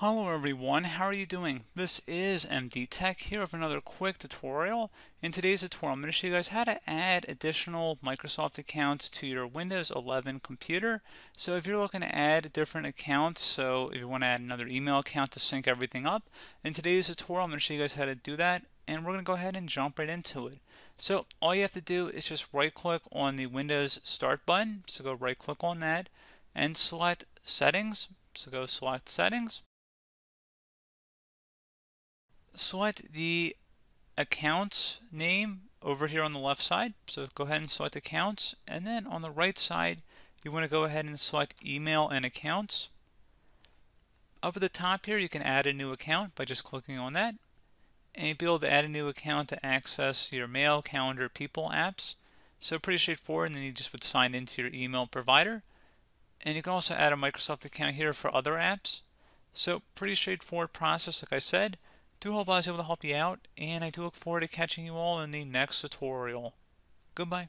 Hello everyone, how are you doing? This is MD Tech here with another quick tutorial. In today's tutorial, I'm going to show you guys how to add additional Microsoft accounts to your Windows 11 computer. So if you're looking to add different accounts, so if you want to add another email account to sync everything up, in today's tutorial, I'm going to show you guys how to do that and we're going to go ahead and jump right into it. So all you have to do is just right click on the Windows Start button. So go right click on that and select Settings. So go select Settings select the accounts name over here on the left side. So go ahead and select accounts. And then on the right side, you want to go ahead and select email and accounts. Up at the top here, you can add a new account by just clicking on that. And you'll be able to add a new account to access your mail, calendar, people apps. So pretty straightforward. And then you just would sign into your email provider. And you can also add a Microsoft account here for other apps. So pretty straightforward process, like I said. Do hope I was able to help you out, and I do look forward to catching you all in the next tutorial. Goodbye.